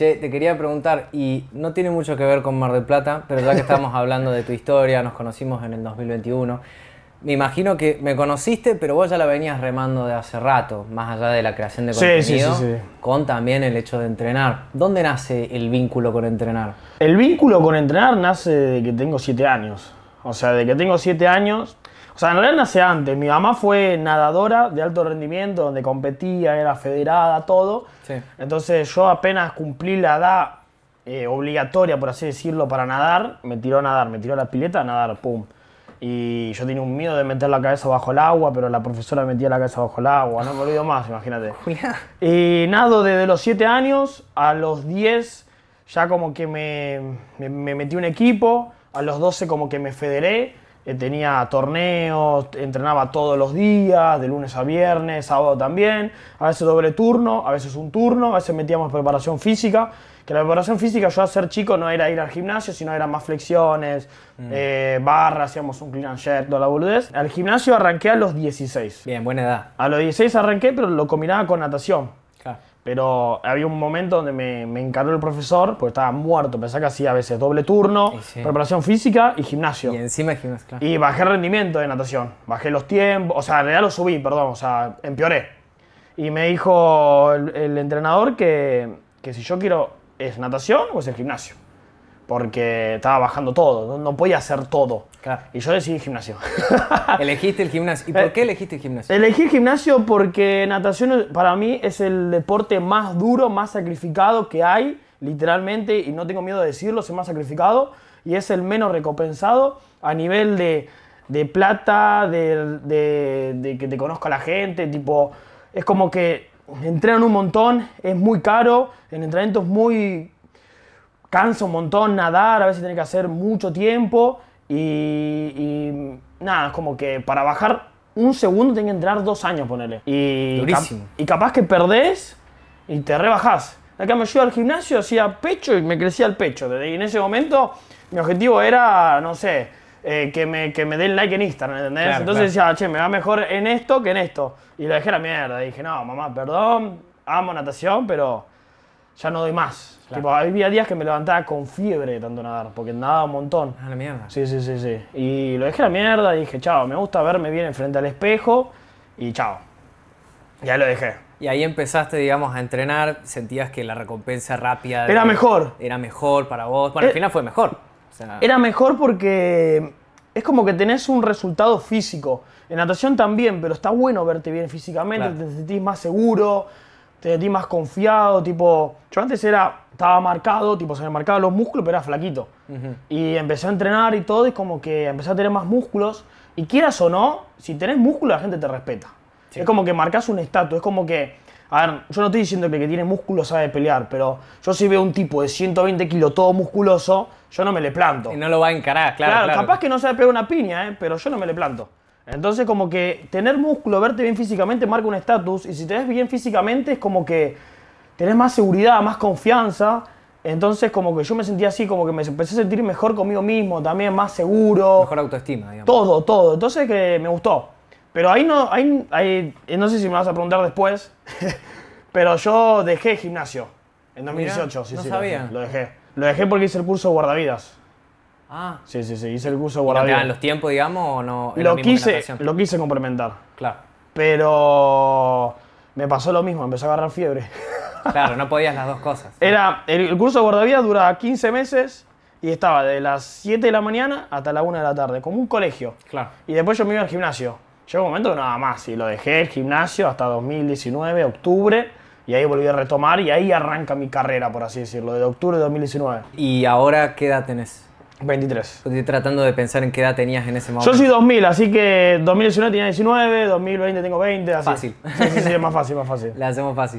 Che, te quería preguntar, y no tiene mucho que ver con Mar del Plata, pero ya que estamos hablando de tu historia, nos conocimos en el 2021. Me imagino que me conociste, pero vos ya la venías remando de hace rato, más allá de la creación de contenido, con también el hecho de entrenar. ¿Dónde nace el vínculo con entrenar? El vínculo con entrenar nace de que tengo siete años. O sea, de que tengo siete años, sea, en realidad nací antes. Mi mamá fue nadadora de alto rendimiento, donde competía, era federada, todo. Sí. Entonces yo apenas cumplí la edad eh, obligatoria, por así decirlo, para nadar, me tiró a nadar, me tiró a la pileta a nadar, pum. Y yo tenía un miedo de meter la cabeza bajo el agua, pero la profesora metía la cabeza bajo el agua, no me olvido más, imagínate. Y nado desde los 7 años, a los 10 ya como que me, me, me metí un equipo, a los 12 como que me federé, eh, tenía torneos, entrenaba todos los días, de lunes a viernes, sábado también, a veces doble turno, a veces un turno, a veces metíamos preparación física, que la preparación física yo a ser chico no era ir al gimnasio, sino eran más flexiones, mm. eh, barra, hacíamos un clean and jerk, toda la boludez. Al gimnasio arranqué a los 16. Bien, buena edad. A los 16 arranqué, pero lo combinaba con natación. Pero había un momento donde me, me encaró el profesor, porque estaba muerto, pensaba que hacía a veces doble turno, preparación física y gimnasio. Y encima gimnasio, Y bajé rendimiento de natación, bajé los tiempos, o sea, en realidad lo subí, perdón, o sea, empeoré. Y me dijo el, el entrenador que, que si yo quiero es natación o es el gimnasio porque estaba bajando todo, no, podía hacer todo. Y yo decidí gimnasio. Elegiste el gimnasio. ¿Y por eh, qué elegiste el gimnasio? Elegí el gimnasio porque natación para mí es el deporte más duro, más sacrificado que hay, literalmente, y no tengo miedo de decirlo, es el más sacrificado y es el menos recompensado a nivel de, plata, de, de, que te conozca la gente, tipo, es como que entrenan un montón, es muy caro, el entrenamiento es muy cansa un montón nadar, a veces tiene que hacer mucho tiempo y, nada, es como que para bajar un segundo tiene que entrar dos años, ponele. Y, Durísimo. y capaz que perdés y te rebajás. Acá me yo al gimnasio, hacía pecho y me crecía el pecho. Desde, en ese momento mi objetivo era, no sé, eh, que, me, que me den like en Instagram, ¿entendés? Entonces decía, che, me va mejor en esto que en esto. Y lo dejé a la mierda. Y dije, no, mamá, perdón, amo natación, pero ya no doy más. había días que me levantaba con fiebre tanto nadar, porque nadaba un montón. Ah, la mierda. Sí, sí, sí, sí. Y lo dejé a la mierda y dije, chao, me gusta verme bien enfrente al espejo y chao. Ya lo dejé. Y ahí empezaste, digamos, a entrenar, sentías que la recompensa rápida... Era mejor. Era mejor para vos. Bueno, al eh, final fue mejor. era mejor porque es como que tenés un resultado físico. En natación también, pero está bueno verte bien físicamente, te sentís más seguro te sentí más confiado, tipo, yo antes era, estaba marcado, tipo, se me marcaban los músculos, pero era flaquito. Y empecé a entrenar y todo, y como que empecé a tener más músculos, y quieras o no, si tenés músculo la gente te respeta. Es como que marcas un estatus, es como que, a ver, yo no estoy diciendo que el que tiene músculo sabe pelear, pero yo si veo un tipo de 120 kilos todo musculoso, yo no me le planto. Y no lo va a encarar, claro. Claro, capaz que no sabe pegar una piña, eh, pero yo no me le planto. Entonces como que tener músculo, verte bien físicamente marca un estatus y si te ves bien físicamente es como que tenés más seguridad, más confianza. Entonces como que yo me sentía así, como que me empecé a sentir mejor conmigo mismo, también más seguro. Mejor autoestima, digamos. Todo, todo. Entonces que me gustó. Pero ahí no, ahí, eh, no sé si me vas a preguntar después, pero yo dejé gimnasio en 2018. Lo dejé. Lo dejé porque hice el curso guardavidas. Ah. Sí, sí, sí, hice el curso de guardavidas. los tiempos, digamos, no? Lo, quise, lo quise complementar. Claro. Pero me pasó lo mismo, empecé a agarrar fiebre. Claro, no podías las dos cosas. Era, el, curso de guardavidas duraba 15 meses y estaba de las 7 de la mañana hasta la 1 de la tarde, como un colegio. Claro. Y después yo me iba al gimnasio. Llegó un momento nada más, y lo dejé el gimnasio hasta 2019, octubre, y ahí volví a retomar y ahí arranca mi carrera, por así decirlo, de octubre de 2019. ¿Y ahora qué edad tenés? 23. Estoy tratando de pensar en qué edad tenías en ese momento. Yo soy 2000, así que 2019 tenía 19, 2020 tengo 20, así. Fácil. Sí, sí, sí, es más fácil, más fácil. La hacemos fácil.